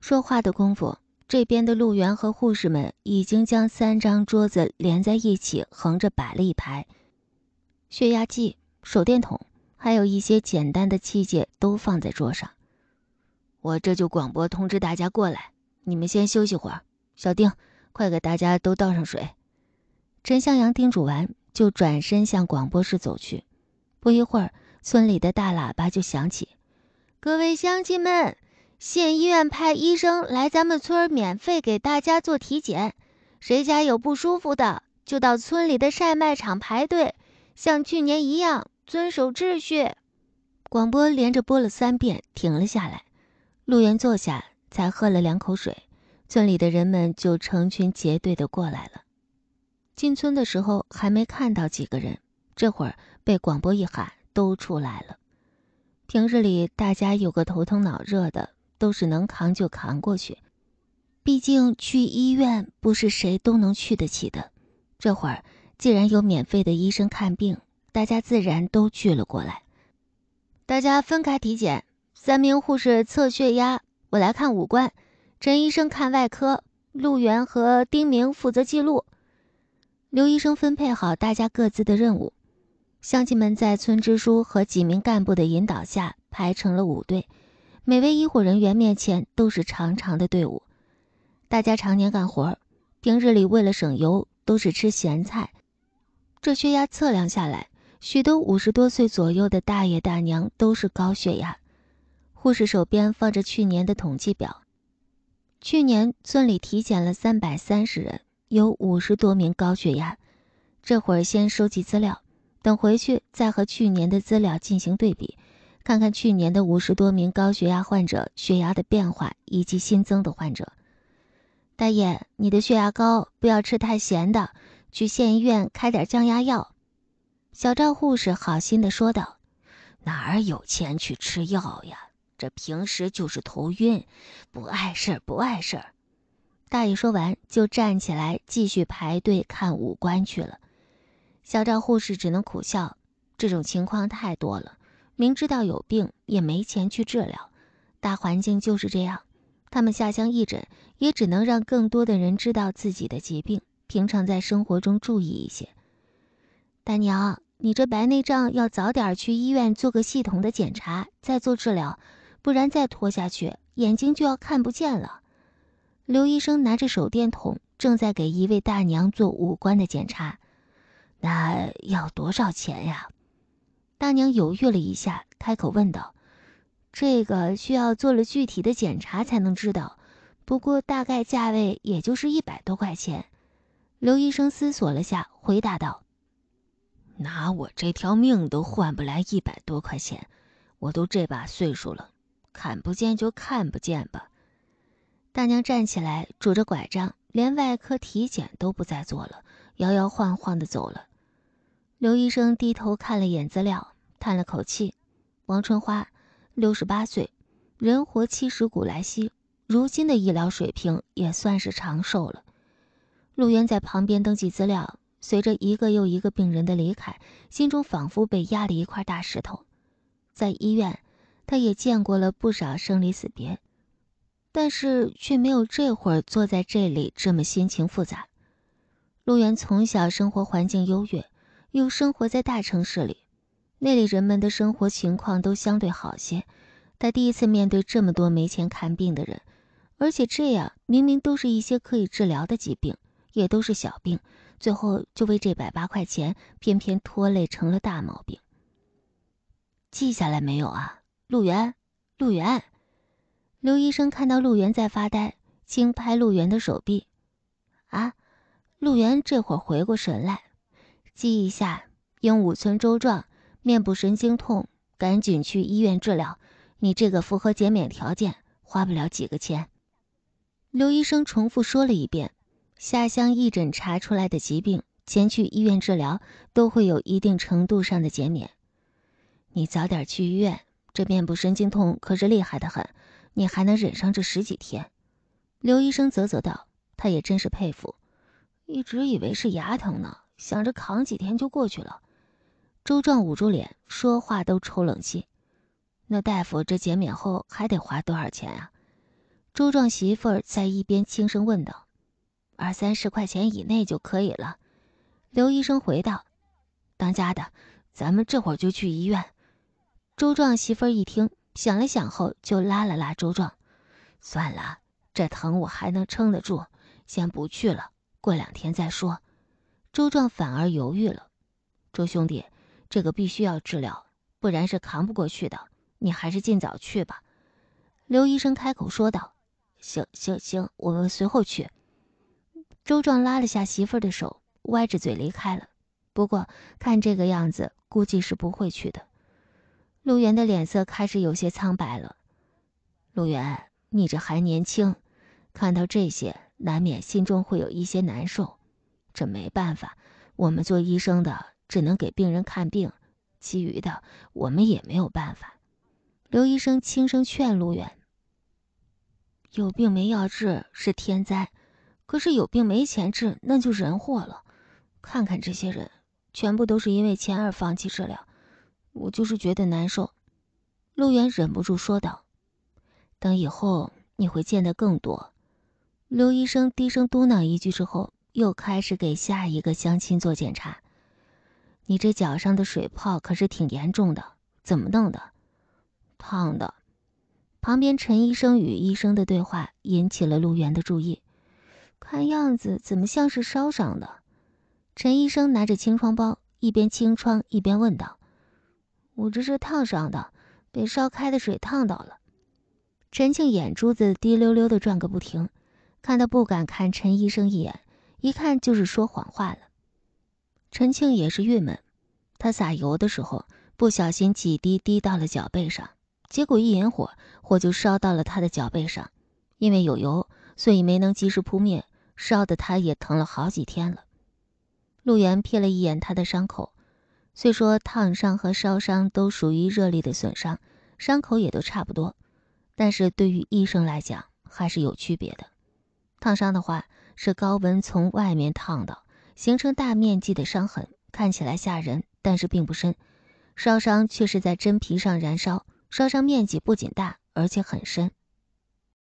说话的功夫，这边的陆源和护士们已经将三张桌子连在一起，横着摆了一排。血压计、手电筒，还有一些简单的器械都放在桌上。我这就广播通知大家过来，你们先休息会儿。小丁，快给大家都倒上水。陈向阳叮嘱完，就转身向广播室走去。不一会儿，村里的大喇叭就响起：“各位乡亲们。”县医院派医生来咱们村免费给大家做体检，谁家有不舒服的就到村里的晒卖场排队，像去年一样遵守秩序。广播连着播了三遍，停了下来。陆源坐下，才喝了两口水，村里的人们就成群结队的过来了。进村的时候还没看到几个人，这会被广播一喊，都出来了。平日里大家有个头疼脑热的。都是能扛就扛过去，毕竟去医院不是谁都能去得起的。这会儿既然有免费的医生看病，大家自然都聚了过来。大家分开体检，三名护士测血压，我来看五官，陈医生看外科，陆源和丁明负责记录，刘医生分配好大家各自的任务。乡亲们在村支书和几名干部的引导下排成了五队。每位医护人员面前都是长长的队伍，大家常年干活儿，平日里为了省油都是吃咸菜。这血压测量下来，许多五十多岁左右的大爷大娘都是高血压。护士手边放着去年的统计表，去年村里体检了三百三十人，有五十多名高血压。这会儿先收集资料，等回去再和去年的资料进行对比。看看去年的五十多名高血压患者血压的变化以及新增的患者。大爷，你的血压高，不要吃太咸的，去县医院开点降压药。小赵护士好心的说道：“哪儿有钱去吃药呀？这平时就是头晕，不碍事儿，不碍事儿。”大爷说完就站起来继续排队看五官去了。小赵护士只能苦笑，这种情况太多了。明知道有病也没钱去治疗，大环境就是这样。他们下乡义诊，也只能让更多的人知道自己的疾病，平常在生活中注意一些。大娘，你这白内障要早点去医院做个系统的检查，再做治疗，不然再拖下去，眼睛就要看不见了。刘医生拿着手电筒，正在给一位大娘做五官的检查。那要多少钱呀？大娘犹豫了一下，开口问道：“这个需要做了具体的检查才能知道，不过大概价位也就是一百多块钱。”刘医生思索了下，回答道：“拿我这条命都换不来一百多块钱，我都这把岁数了，看不见就看不见吧。”大娘站起来，拄着拐杖，连外科体检都不再做了，摇摇晃晃的走了。刘医生低头看了眼资料。叹了口气，王春花六十八岁，人活七十古来稀，如今的医疗水平也算是长寿了。陆渊在旁边登记资料，随着一个又一个病人的离开，心中仿佛被压了一块大石头。在医院，他也见过了不少生离死别，但是却没有这会儿坐在这里这么心情复杂。陆渊从小生活环境优越，又生活在大城市里。那里人们的生活情况都相对好些。他第一次面对这么多没钱看病的人，而且这样明明都是一些可以治疗的疾病，也都是小病，最后就为这百八块钱，偏偏拖累成了大毛病。记下来没有啊，陆源？陆源？刘医生看到陆源在发呆，轻拍陆源的手臂：“啊，陆源，这会儿回过神来，记一下鹦鹉村周壮面部神经痛，赶紧去医院治疗。你这个符合减免条件，花不了几个钱。刘医生重复说了一遍：“下乡义诊查出来的疾病，前去医院治疗都会有一定程度上的减免。你早点去医院，这面部神经痛可是厉害的很，你还能忍上这十几天？”刘医生啧啧道：“他也真是佩服，一直以为是牙疼呢，想着扛几天就过去了。”周壮捂住脸，说话都抽冷气。那大夫，这减免后还得花多少钱啊？周壮媳妇儿在一边轻声问道：“二三十块钱以内就可以了。”刘医生回道：“当家的，咱们这会儿就去医院。”周壮媳妇儿一听，想了想后就拉了拉周壮：“算了，这疼我还能撑得住，先不去了，过两天再说。”周壮反而犹豫了：“周兄弟。”这个必须要治疗，不然是扛不过去的。你还是尽早去吧。”刘医生开口说道。“行行行，我们随后去。”周壮拉了下媳妇儿的手，歪着嘴离开了。不过看这个样子，估计是不会去的。陆源的脸色开始有些苍白了。陆源，你这还年轻，看到这些难免心中会有一些难受。这没办法，我们做医生的。只能给病人看病，其余的我们也没有办法。刘医生轻声劝陆远：“有病没药治是天灾，可是有病没钱治那就人祸了。看看这些人，全部都是因为钱而放弃治疗，我就是觉得难受。”陆远忍不住说道：“等以后你会见得更多。”刘医生低声嘟囔一句之后，又开始给下一个相亲做检查。你这脚上的水泡可是挺严重的，怎么弄的？烫的。旁边陈医生与医生的对话引起了陆源的注意，看样子怎么像是烧伤的？陈医生拿着清创包，一边清创一边问道：“我这是烫伤的，被烧开的水烫到了。”陈庆眼珠子滴溜溜的转个不停，看他不敢看陈医生一眼，一看就是说谎话了。陈庆也是郁闷，他撒油的时候不小心几滴滴到了脚背上，结果一引火，火就烧到了他的脚背上。因为有油，所以没能及时扑灭，烧的他也疼了好几天了。陆源瞥了一眼他的伤口，虽说烫伤和烧伤都属于热力的损伤，伤口也都差不多，但是对于医生来讲还是有区别的。烫伤的话是高温从外面烫的。形成大面积的伤痕，看起来吓人，但是并不深。烧伤却是在真皮上燃烧，烧伤面积不仅大，而且很深。